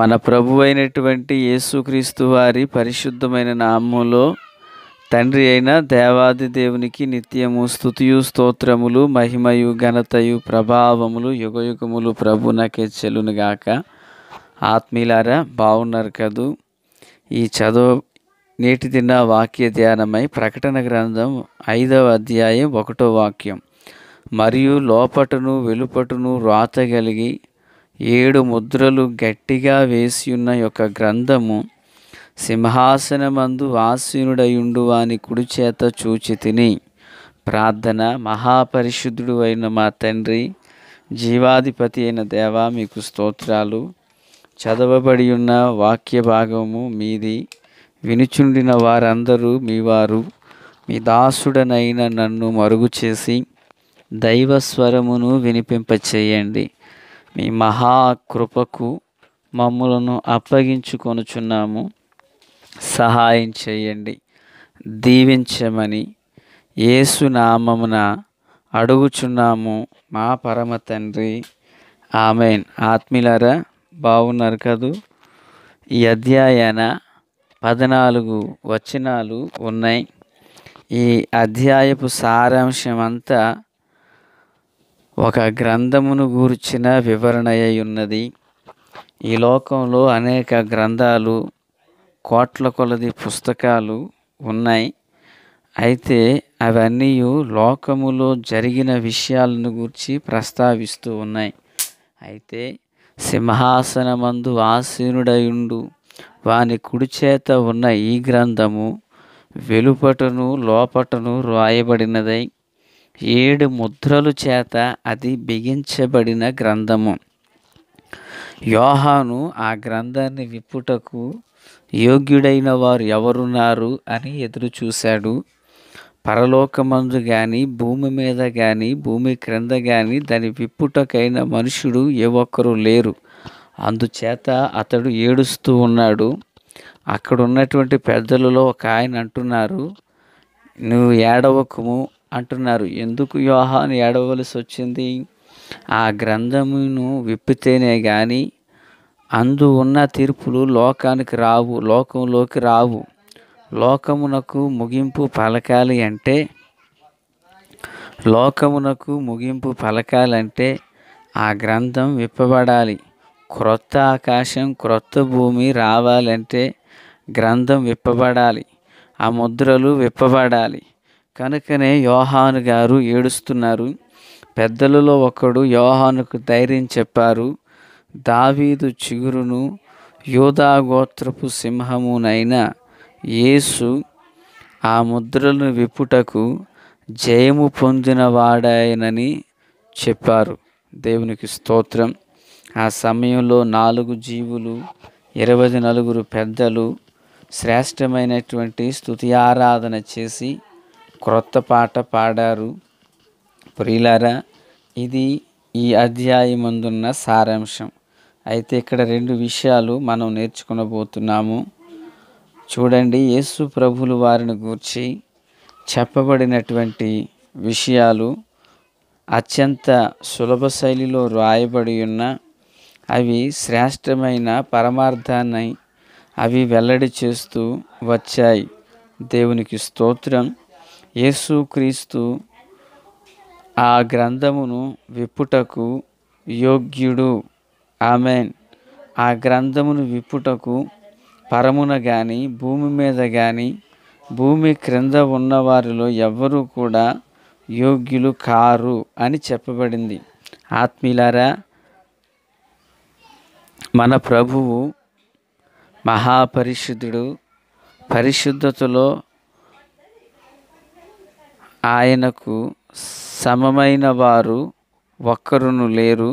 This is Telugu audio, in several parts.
మన ప్రభు అయినటువంటి యేసుక్రీస్తు వారి పరిశుద్ధమైన నామములో తండ్రి అయిన దేవాది దేవునికి నిత్యము స్థుతియు స్తోత్రములు మహిమయు ఘనతయు ప్రభావములు యుగయుగములు ప్రభు నాకే చెలునుగాక ఆత్మీయులారా బాగున్నారు కదూ ఈ చదువు నేటి దిన వాక్య ధ్యానమై ప్రకటన గ్రంథం ఐదవ అధ్యాయం ఒకటో వాక్యం మరియు లోపటను వెలుపటను రాతగలిగి ఏడు ముద్రలు గట్టిగా వేసియున్న యొక్క గ్రంథము సింహాసనమందు వాసీనుడయుండు వాని కుడి చేత చూచి తిని ప్రార్థన మహాపరిశుద్ధుడు అయిన మా తండ్రి జీవాధిపతి అయిన దేవా మీకు స్తోత్రాలు చదవబడి ఉన్న వాక్య భాగము మీది వినుచుండిన వారందరూ మీ వారు మీ దాసుడనైన నన్ను మరుగు చేసి దైవ స్వరమును వినిపింపచేయండి మీ మహాకృపకు మమ్మలను అప్పగించుకొనుచున్నాము సహాయం చేయండి దీవించమని ఏసునామమున అడుగుచున్నాము మా పరమ తండ్రి ఆమెన్ ఆత్మీలారా బాగున్నారు కదూ ఈ అధ్యాయన పద్నాలుగు వచనాలు ఉన్నాయి ఈ అధ్యాయపు సారాంశం అంతా ఒక గ్రంథమును గూర్చిన అయి ఉన్నది ఈ లోకంలో అనేక గ్రంథాలు కోట్ల కొలది పుస్తకాలు ఉన్నాయి అయితే అవన్నీ లోకములో జరిగిన విషయాలను గూర్చి ప్రస్తావిస్తూ ఉన్నాయి అయితే సింహాసనమందు ఆసీనుడయుండు వాని కుడిచేత ఉన్న ఈ గ్రంథము వెలుపటను లోపటను రాయబడినదై ఏడు ముద్రలు చేత అది బిగించబడిన గ్రంథము యోహాను ఆ గ్రంథాన్ని విప్పుటకు యోగ్యుడైన వారు ఎవరున్నారు అని ఎదురు చూశాడు పరలోకమందు కానీ భూమి మీద కానీ భూమి క్రింద కానీ దాని విప్పుటకైన మనుషుడు ఏ ఒక్కరూ లేరు అందుచేత అతడు ఏడుస్తూ ఉన్నాడు అక్కడ ఉన్నటువంటి పెద్దలలో ఒక ఆయన అంటున్నారు నువ్వు ఏడవకము అంటున్నారు ఎందుకు యోహాను ఏడవలసి వచ్చింది ఆ గ్రంథమును విప్పితేనే కానీ అందు ఉన్న తీర్పులు లోకానికి రావు లోకంలోకి రావు లోకమునకు ముగింపు పలకాలి అంటే లోకమునకు ముగింపు పలకాలంటే ఆ గ్రంథం విప్పబడాలి క్రొత్త ఆకాశం క్రొత్త భూమి రావాలంటే గ్రంథం విప్పబడాలి ఆ ముద్రలు విప్పబడాలి కనుకనే యోహాను గారు ఏడుస్తున్నారు పెద్దలలో ఒకడు యోహానుకు ధైర్యం చెప్పారు దావీదు చిగురును యోధాగోత్రపు సింహమునైన యేసు ఆ ముద్రలను విప్పుటకు జయము పొందినవాడాయనని చెప్పారు దేవునికి స్తోత్రం ఆ సమయంలో నాలుగు జీవులు ఇరవై నలుగురు పెద్దలు శ్రేష్టమైనటువంటి స్థుతి ఆరాధన చేసి క్రొత్త పాట పాడారు ప్రియులారా ఇది ఈ అధ్యాయమందున్న సారాంశం అయితే ఇక్కడ రెండు విషయాలు మనం నేర్చుకునబోతున్నాము చూడండి యేసు ప్రభులు వారిని గూర్చి చెప్పబడినటువంటి విషయాలు అత్యంత సులభ శైలిలో రాయబడి ఉన్న అవి శ్రేష్టమైన పరమార్థాన్ని అవి వెల్లడి చేస్తూ వచ్చాయి దేవునికి స్తోత్రం యేసుక్రీస్తు ఆ గ్రంథమును విప్పుటకు యోగ్యుడు ఆమెన్ ఆ గ్రంథమును విప్పుటకు పరమున కానీ భూమి మీద కానీ భూమి క్రింద ఉన్నవారిలో ఎవ్వరూ కూడా యోగ్యులు కారు అని చెప్పబడింది ఆత్మీయులారా మన ప్రభువు మహాపరిశుద్ధుడు పరిశుద్ధతలో ఆయనకు సమమైన వారు ఒక్కరును లేరు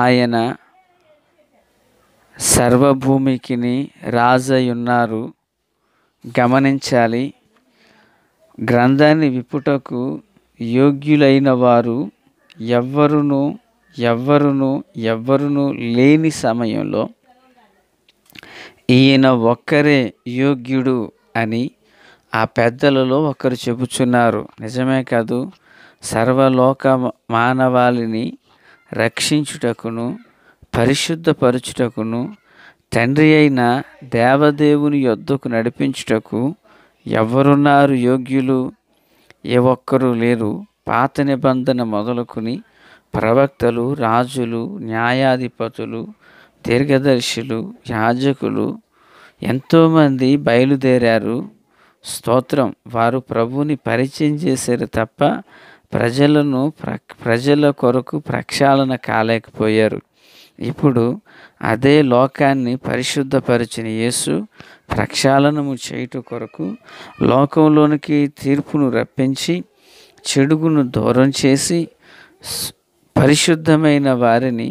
ఆయన సర్వభూమికిని రాజయున్నారు గమనించాలి గ్రంథాన్ని విప్పుటకు యోగ్యులైన వారు ఎవ్వరును ఎవ్వరును ఎవ్వరును లేని సమయంలో ఈయన ఒక్కరే యోగ్యుడు అని ఆ పెద్దలలో ఒకరు చెబుచున్నారు నిజమే కాదు సర్వలోక మానవాళిని రక్షించుటకును పరిశుద్ధపరచుటకును తండ్రి అయిన దేవదేవుని యొద్దకు నడిపించుటకు ఎవరున్నారు యోగ్యులు ఏ ఒక్కరూ లేరు పాత నిబంధన మొదలుకుని ప్రవక్తలు రాజులు న్యాయాధిపతులు దీర్ఘదర్శులు యాజకులు ఎంతోమంది బయలుదేరారు స్తోత్రం వారు ప్రభువుని పరిచయం చేశారు తప్ప ప్రజలను ప్ర ప్రజల కొరకు ప్రక్షాళన కాలేకపోయారు ఇప్పుడు అదే లోకాన్ని పరిశుద్ధపరిచిన యేసు ప్రక్షాళనము చేయుట కొరకు లోకంలోనికి తీర్పును రప్పించి చెడుగును దూరం చేసి పరిశుద్ధమైన వారిని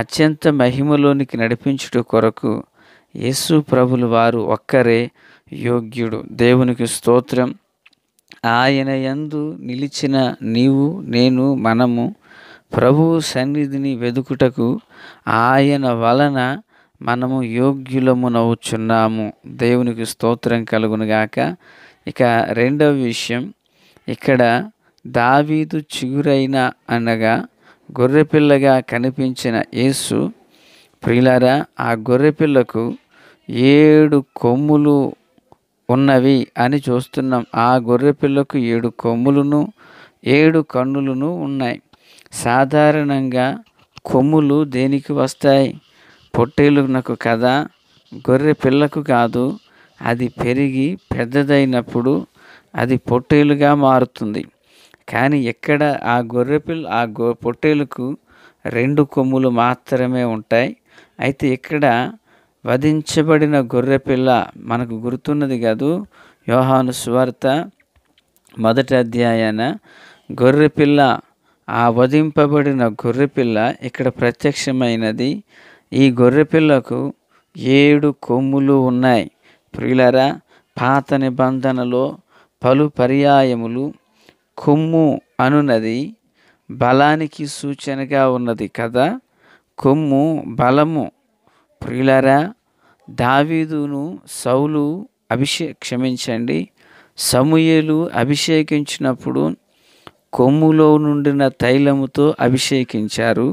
అత్యంత మహిమలోనికి నడిపించుట కొరకు యేసు ప్రభులు వారు ఒక్కరే యోగ్యుడు దేవునికి స్తోత్రం ఆయన యందు నిలిచిన నీవు నేను మనము ప్రభు సన్నిధిని వెదుకుటకు ఆయన వలన మనము యోగ్యులమునవుచున్నాము దేవునికి స్తోత్రం కలుగునుగాక ఇక రెండవ విషయం ఇక్కడ దావీదు చిగురైన అనగా గొర్రెపిల్లగా కనిపించిన యేసు ప్రియులారా ఆ గొర్రెపిల్లకు ఏడు కొమ్ములు ఉన్నవి అని చూస్తున్నాం ఆ గొర్రె పిల్లకు ఏడు కొమ్ములను ఏడు కన్నులను ఉన్నాయి సాధారణంగా కొమ్ములు దేనికి వస్తాయి పొట్టేలునకు కదా గొర్రె పిల్లకు కాదు అది పెరిగి పెద్దదైనప్పుడు అది పొట్టేలుగా మారుతుంది కానీ ఎక్కడ ఆ గొర్రె పిల్ల ఆ గో పొట్టేలుకు రెండు కొమ్ములు మాత్రమే ఉంటాయి అయితే ఇక్కడ వధించబడిన గొర్రెపిల్ల మనకు గుర్తున్నది కాదు యోహాను స్వార్త మొదటి అధ్యాయాన గొర్రెపిల్ల ఆ వధింపబడిన గొర్రెపిల్ల ఇక్కడ ప్రత్యక్షమైనది ఈ గొర్రెపిల్లకు ఏడు కొమ్ములు ఉన్నాయి ప్రియులరా పాత నిబంధనలో పలు పర్యాయములు కొమ్ము అనున్నది బలానికి సూచనగా ఉన్నది కదా కొమ్ము బలము ప్రియులారా దావీదును సౌలు అభిషే క్షమించండి సమూయేలు అభిషేకించినప్పుడు కొమ్ములో నుండిన తైలముతో అభిషేకించారు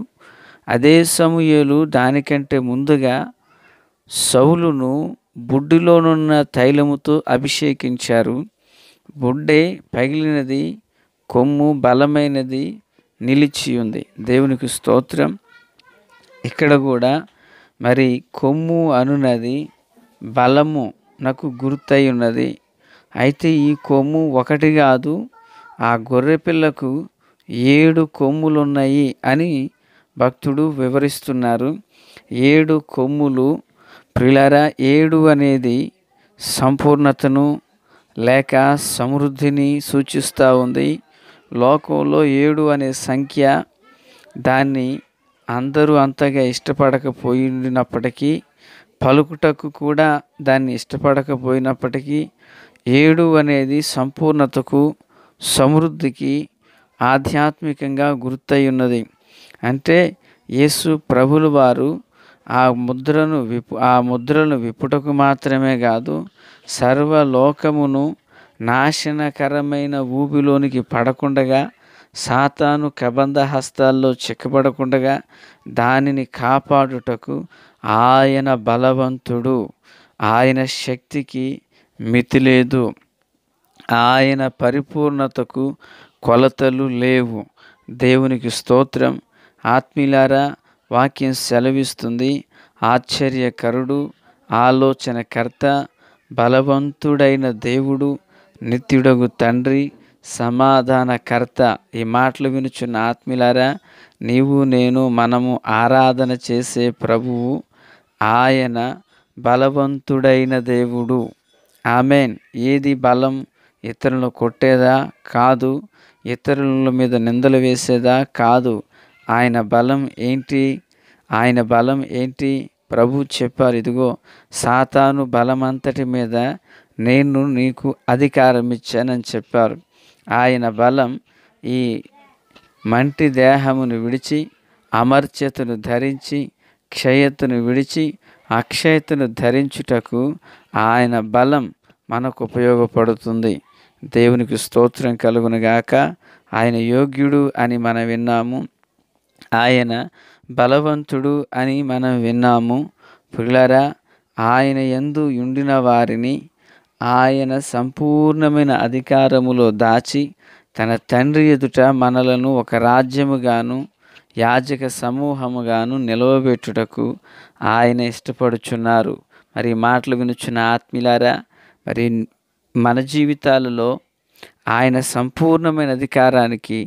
అదే సమూయేలు దానికంటే ముందుగా సౌలును బుడ్డిలోనున్న తైలముతో అభిషేకించారు బుడ్డే పగిలినది కొమ్ము బలమైనది నిలిచి ఉంది దేవునికి స్తోత్రం ఇక్కడ కూడా మరి కొమ్ము అనున్నది బలము నాకు గుర్తై ఉన్నది అయితే ఈ కొమ్ము ఒకటి కాదు ఆ గొర్రె పిల్లకు ఏడు కొమ్ములు ఉన్నాయి అని భక్తుడు వివరిస్తున్నారు ఏడు కొమ్ములు ప్రిలరా ఏడు అనేది సంపూర్ణతను లేక సమృద్ధిని సూచిస్తూ ఉంది లోకంలో ఏడు అనే సంఖ్య దాన్ని అందరూ అంతగా ఇష్టపడకపోయినప్పటికీ పలుకుటకు కూడా దాన్ని ఇష్టపడకపోయినప్పటికీ ఏడు అనేది సంపూర్ణతకు సమృద్ధికి ఆధ్యాత్మికంగా గుర్తై ఉన్నది అంటే యేసు ప్రభులు వారు ఆ ముద్రను విపు ఆ ముద్రను విప్పుటకు మాత్రమే కాదు సర్వలోకమును నాశనకరమైన ఊబిలోనికి పడకుండగా సాతాను కబంధ హస్తాల్లో చిక్కబడకుండగా దానిని కాపాడుటకు ఆయన బలవంతుడు ఆయన శక్తికి మితి లేదు ఆయన పరిపూర్ణతకు కొలతలు లేవు దేవునికి స్తోత్రం ఆత్మీలారా వాక్యం సెలవిస్తుంది ఆశ్చర్యకరుడు ఆలోచనకర్త బలవంతుడైన దేవుడు నిత్యుడగు తండ్రి సమాధానకర్త ఈ మాటలు వినుచున్న ఆత్మీలారా నీవు నేను మనము ఆరాధన చేసే ప్రభువు ఆయన బలవంతుడైన దేవుడు ఆమెన్ ఏది బలం ఇతరులను కొట్టేదా కాదు ఇతరుల మీద నిందలు వేసేదా కాదు ఆయన బలం ఏంటి ఆయన బలం ఏంటి ప్రభు చెప్పారు ఇదిగో సాతాను బలమంతటి మీద నేను నీకు అధికారం ఇచ్చానని చెప్పారు ఆయన బలం ఈ మంటి దేహమును విడిచి అమర్చతను ధరించి క్షయతను విడిచి అక్షయతను ధరించుటకు ఆయన బలం మనకు ఉపయోగపడుతుంది దేవునికి స్తోత్రం కలుగునుగాక ఆయన యోగ్యుడు అని మనం విన్నాము ఆయన బలవంతుడు అని మనం విన్నాము పిల్లరా ఆయన ఎందు ఉండిన వారిని ఆయన సంపూర్ణమైన అధికారములో దాచి తన తండ్రి ఎదుట మనలను ఒక రాజ్యముగాను యాజక సమూహముగాను నిలవబెట్టుటకు ఆయన ఇష్టపడుచున్నారు మరి మాటలు వినుచున్న ఆత్మీలారా మరి మన జీవితాలలో ఆయన సంపూర్ణమైన అధికారానికి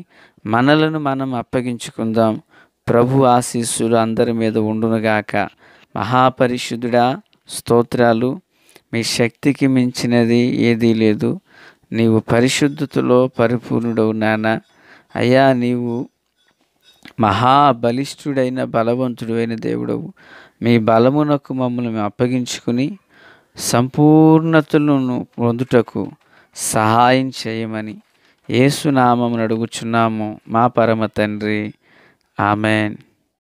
మనలను మనం అప్పగించుకుందాం ప్రభు ఆశీస్సులు అందరి మీద ఉండునుగాక మహాపరిశుద్ధుడా స్తోత్రాలు మీ శక్తికి మించినది ఏదీ లేదు నీవు పరిశుద్ధతలో పరిపూర్ణుడవు నాన్న అయ్యా నీవు మహాబలిష్ఠుడైన బలవంతుడైన దేవుడవు మీ బలమునకు మమ్మల్ని అప్పగించుకుని సంపూర్ణతలను పొందుటకు సహాయం చేయమని ఏసునామం అడుగుచున్నాము మా పరమ తండ్రి ఆమెన్